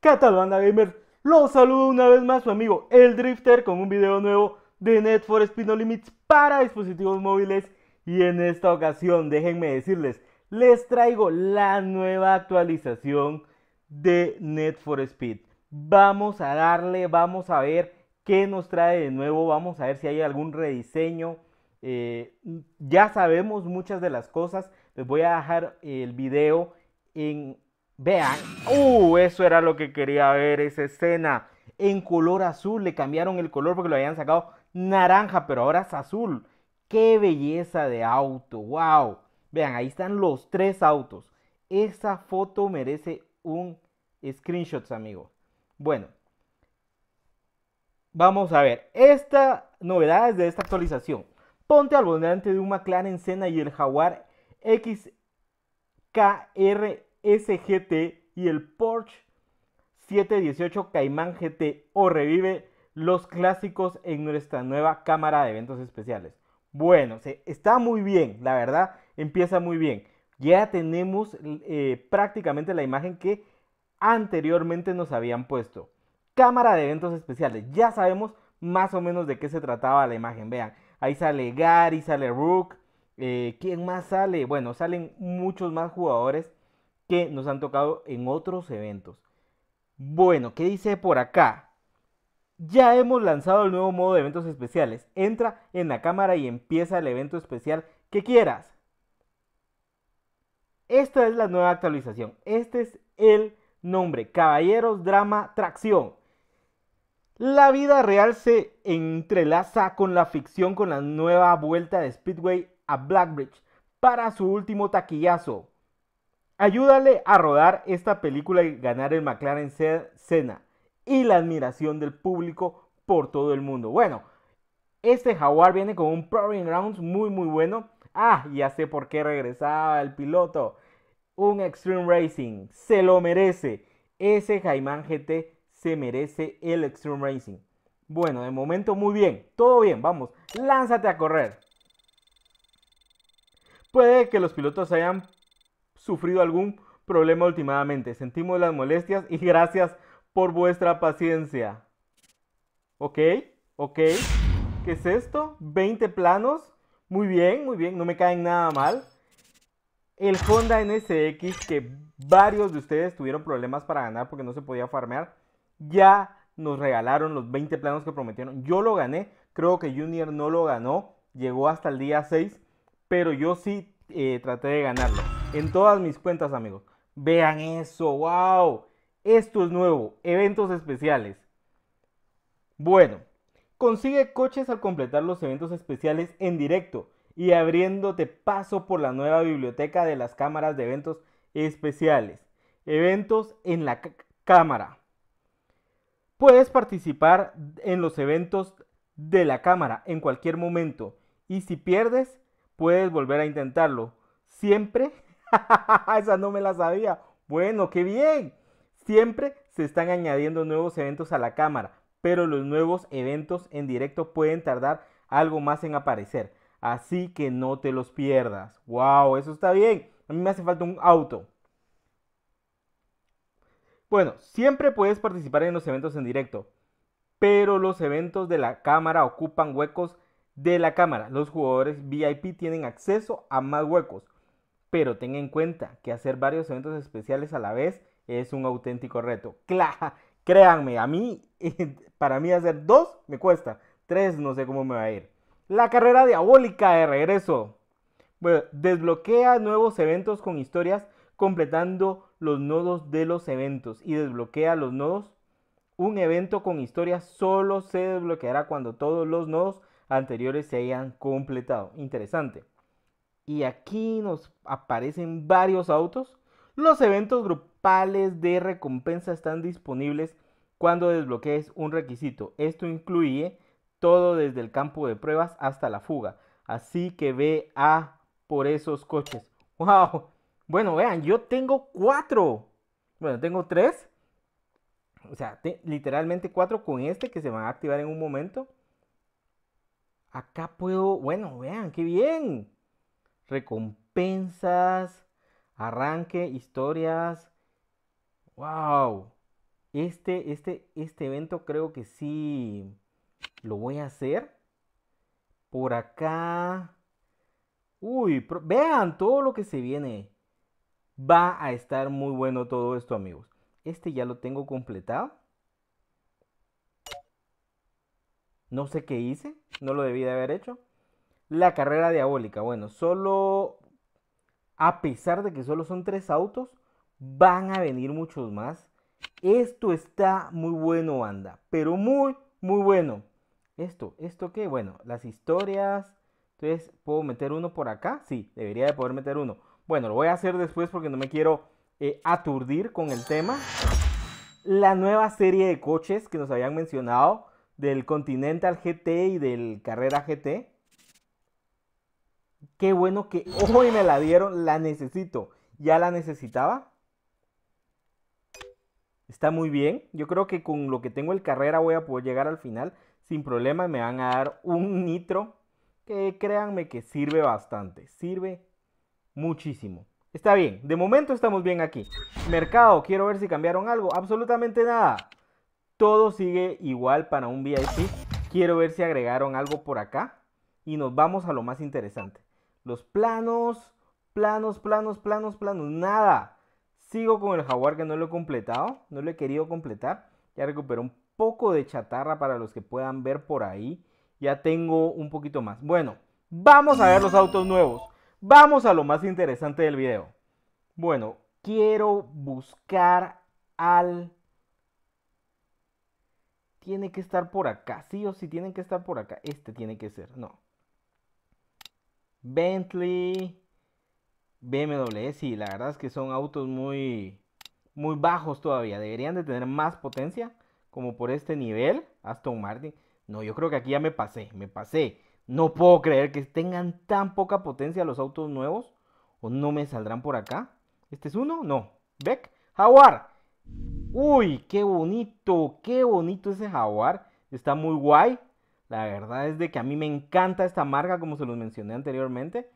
¿Qué banda gamers? Los saludo una vez más su amigo El Drifter con un video nuevo de Net for Speed no Limits para dispositivos móviles y en esta ocasión déjenme decirles, les traigo la nueva actualización de Net for Speed. Vamos a darle, vamos a ver qué nos trae de nuevo, vamos a ver si hay algún rediseño. Eh, ya sabemos muchas de las cosas, les voy a dejar el video en Vean, ¡uh! Eso era lo que quería ver esa escena. En color azul, le cambiaron el color porque lo habían sacado naranja, pero ahora es azul. ¡Qué belleza de auto! ¡Wow! Vean, ahí están los tres autos. Esa foto merece un screenshot, amigo. Bueno, vamos a ver. Esta novedad de esta actualización. Ponte al volante de un McLaren Senna y el Jaguar XKR SGT y el Porsche 718 Cayman GT o revive los clásicos en nuestra nueva cámara de eventos especiales. Bueno, se, está muy bien, la verdad, empieza muy bien. Ya tenemos eh, prácticamente la imagen que anteriormente nos habían puesto. Cámara de eventos especiales, ya sabemos más o menos de qué se trataba la imagen. Vean, ahí sale Gary, sale Rook. Eh, ¿Quién más sale? Bueno, salen muchos más jugadores que nos han tocado en otros eventos. Bueno, ¿qué dice por acá? Ya hemos lanzado el nuevo modo de eventos especiales. Entra en la cámara y empieza el evento especial que quieras. Esta es la nueva actualización. Este es el nombre. Caballeros, drama, tracción. La vida real se entrelaza con la ficción con la nueva vuelta de Speedway a Blackbridge para su último taquillazo. Ayúdale a rodar esta película y ganar el McLaren cena y la admiración del público por todo el mundo. Bueno, este Jaguar viene con un Proving Grounds muy muy bueno. Ah, ya sé por qué regresaba el piloto. Un Extreme Racing, se lo merece. Ese Jaimán GT se merece el Extreme Racing. Bueno, de momento muy bien, todo bien, vamos, lánzate a correr. Puede que los pilotos hayan sufrido algún problema últimamente. Sentimos las molestias y gracias por vuestra paciencia. Ok, ok. ¿Qué es esto? 20 planos. Muy bien, muy bien. No me caen nada mal. El Honda NSX que varios de ustedes tuvieron problemas para ganar porque no se podía farmear. Ya nos regalaron los 20 planos que prometieron. Yo lo gané. Creo que Junior no lo ganó. Llegó hasta el día 6. Pero yo sí eh, traté de ganarlo en todas mis cuentas, amigos. Vean eso, wow. Esto es nuevo, eventos especiales. Bueno, consigue coches al completar los eventos especiales en directo y abriéndote paso por la nueva biblioteca de las cámaras de eventos especiales. Eventos en la cámara. Puedes participar en los eventos de la cámara en cualquier momento y si pierdes, puedes volver a intentarlo. Siempre Esa no me la sabía. Bueno, qué bien. Siempre se están añadiendo nuevos eventos a la cámara, pero los nuevos eventos en directo pueden tardar algo más en aparecer. Así que no te los pierdas. ¡Wow! Eso está bien. A mí me hace falta un auto. Bueno, siempre puedes participar en los eventos en directo, pero los eventos de la cámara ocupan huecos de la cámara. Los jugadores VIP tienen acceso a más huecos pero ten en cuenta que hacer varios eventos especiales a la vez es un auténtico reto. Cla créanme, a mí, para mí hacer dos me cuesta, tres no sé cómo me va a ir. La carrera diabólica de regreso. Bueno, desbloquea nuevos eventos con historias completando los nodos de los eventos y desbloquea los nodos. Un evento con historias solo se desbloqueará cuando todos los nodos anteriores se hayan completado. Interesante y aquí nos aparecen varios autos, los eventos grupales de recompensa están disponibles cuando desbloquees un requisito. Esto incluye todo desde el campo de pruebas hasta la fuga. Así que ve a por esos coches. ¡Wow! Bueno, vean, yo tengo cuatro. Bueno, tengo tres. O sea, literalmente cuatro con este que se van a activar en un momento. Acá puedo, bueno, vean, qué bien recompensas, arranque, historias. ¡Wow! Este, este, este evento creo que sí lo voy a hacer. Por acá. Uy, vean todo lo que se viene. Va a estar muy bueno todo esto, amigos. Este ya lo tengo completado. No sé qué hice, no lo debí de haber hecho. La carrera diabólica. Bueno, solo. A pesar de que solo son tres autos, van a venir muchos más. Esto está muy bueno, anda, Pero muy, muy bueno. Esto, ¿esto qué? Bueno, las historias. Entonces, ¿puedo meter uno por acá? Sí, debería de poder meter uno. Bueno, lo voy a hacer después porque no me quiero eh, aturdir con el tema. La nueva serie de coches que nos habían mencionado del Continental GT y del Carrera GT. Qué bueno que hoy me la dieron, la necesito. ¿Ya la necesitaba? Está muy bien. Yo creo que con lo que tengo el carrera voy a poder llegar al final sin problema. Me van a dar un nitro que créanme que sirve bastante. Sirve muchísimo. Está bien, de momento estamos bien aquí. Mercado, quiero ver si cambiaron algo. Absolutamente nada. Todo sigue igual para un VIP. Quiero ver si agregaron algo por acá. Y nos vamos a lo más interesante. Los planos, planos, planos, planos, planos, nada. Sigo con el jaguar que no lo he completado, no lo he querido completar. Ya recuperé un poco de chatarra para los que puedan ver por ahí. Ya tengo un poquito más. Bueno, vamos a ver los autos nuevos. Vamos a lo más interesante del video. Bueno, quiero buscar al... Tiene que estar por acá, sí o sí tienen que estar por acá. Este tiene que ser, no. Bentley, BMW, sí, la verdad es que son autos muy, muy bajos todavía. Deberían de tener más potencia como por este nivel. Aston Martin. No, yo creo que aquí ya me pasé, me pasé. No puedo creer que tengan tan poca potencia los autos nuevos. ¿O no me saldrán por acá? ¿Este es uno? No. Beck. Jaguar. Uy, qué bonito, qué bonito ese jaguar. Está muy guay. La verdad es de que a mí me encanta esta marca, como se los mencioné anteriormente.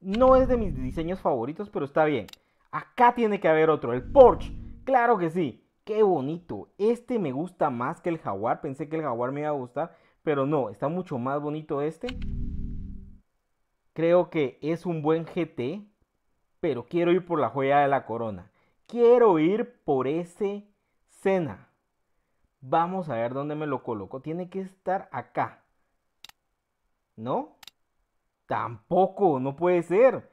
No es de mis diseños favoritos, pero está bien. Acá tiene que haber otro, el Porsche. Claro que sí. Qué bonito. Este me gusta más que el Jaguar. Pensé que el Jaguar me iba a gustar, pero no, está mucho más bonito este. Creo que es un buen GT, pero quiero ir por la joya de la corona. Quiero ir por ese Cena. Vamos a ver dónde me lo coloco. Tiene que estar acá. ¿No? Tampoco, no puede ser.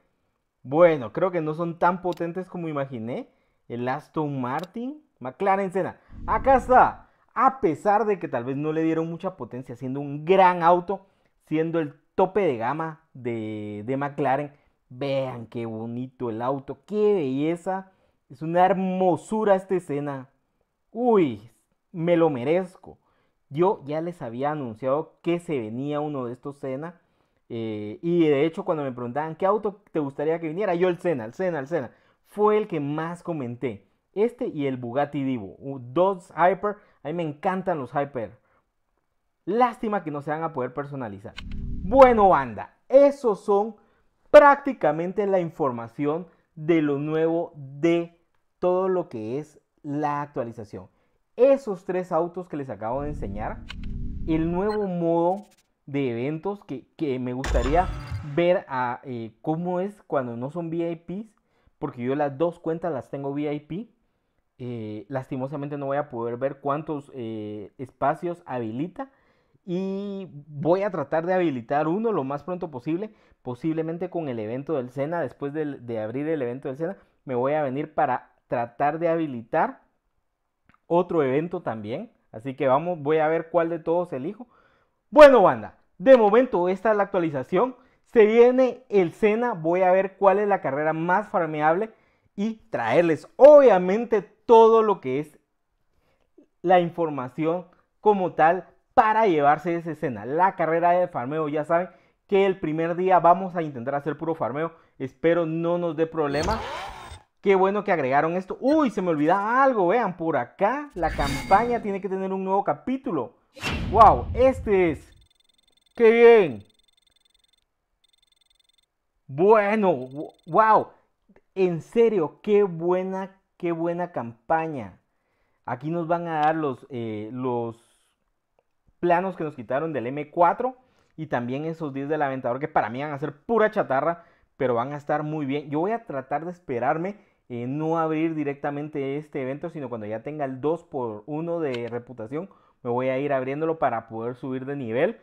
Bueno, creo que no son tan potentes como imaginé. El Aston Martin, McLaren Senna. Acá está. A pesar de que tal vez no le dieron mucha potencia, siendo un gran auto, siendo el tope de gama de, de McLaren. Vean qué bonito el auto, qué belleza. Es una hermosura esta escena. Uy, me lo merezco. Yo ya les había anunciado que se venía uno de estos Cena. Eh, y de hecho, cuando me preguntaban qué auto te gustaría que viniera, yo el Cena, el Cena, el Cena. Fue el que más comenté. Este y el Bugatti Divo. Dos Hyper. A mí me encantan los Hyper. Lástima que no se van a poder personalizar. Bueno, banda. Esos son prácticamente la información de lo nuevo de todo lo que es la actualización esos tres autos que les acabo de enseñar, el nuevo modo de eventos que, me gustaría ver eh, cómo es cuando no son VIPs, porque yo las dos cuentas las tengo VIP. Eh, lastimosamente no voy a poder ver cuántos eh, espacios habilita y voy a tratar de habilitar uno lo más pronto posible, posiblemente con el evento del SENA, después de, de abrir el evento del SENA, me voy a venir para tratar de habilitar otro evento también. Así que vamos, voy a ver cuál de todos elijo. Bueno, banda, de momento esta es la actualización. Se viene el Sena, voy a ver cuál es la carrera más farmeable y traerles obviamente todo lo que es la información como tal para llevarse ese escena. La carrera de farmeo, ya saben que el primer día vamos a intentar hacer puro farmeo. Espero no nos dé problema. Qué bueno que agregaron esto. Uy, se me olvidaba algo, vean, por acá la campaña tiene que tener un nuevo capítulo. Wow, este es. Qué bien. Bueno, wow. En serio, qué buena, qué buena campaña. Aquí nos van a dar los, eh, los planos que nos quitaron del M4 y también esos 10 del Aventador que para mí van a ser pura chatarra, pero van a estar muy bien. Yo voy a tratar de esperarme eh, no abrir directamente este evento, sino cuando ya tenga el 2 por 1 de reputación, me voy a ir abriéndolo para poder subir de nivel.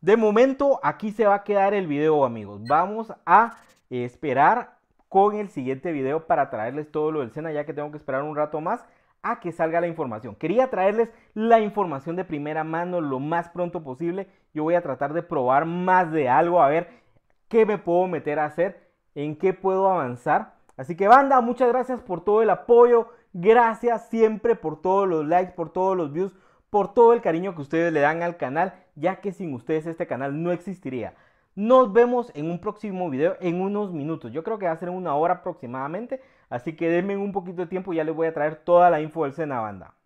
De momento, aquí se va a quedar el video, amigos. Vamos a esperar con el siguiente video para traerles todo lo del Sena, ya que tengo que esperar un rato más a que salga la información. Quería traerles la información de primera mano lo más pronto posible. Yo voy a tratar de probar más de algo, a ver qué me puedo meter a hacer, en qué puedo avanzar Así que banda, muchas gracias por todo el apoyo. Gracias siempre por todos los likes, por todos los views, por todo el cariño que ustedes le dan al canal, ya que sin ustedes este canal no existiría. Nos vemos en un próximo video en unos minutos. Yo creo que va a ser una hora aproximadamente. Así que denme un poquito de tiempo y ya les voy a traer toda la info del banda.